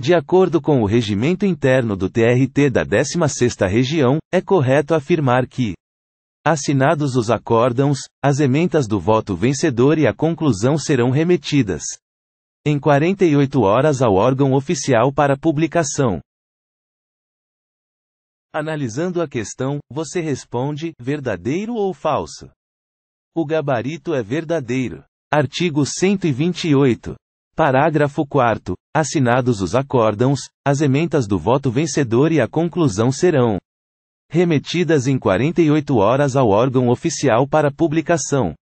De acordo com o regimento interno do TRT da 16ª Região, é correto afirmar que assinados os acórdãos, as ementas do voto vencedor e a conclusão serão remetidas em 48 horas ao órgão oficial para publicação. Analisando a questão, você responde: verdadeiro ou falso? O gabarito é verdadeiro. Artigo 128. Parágrafo 4. Assinados os acórdãos, as ementas do voto vencedor e a conclusão serão remetidas em 48 horas ao órgão oficial para publicação.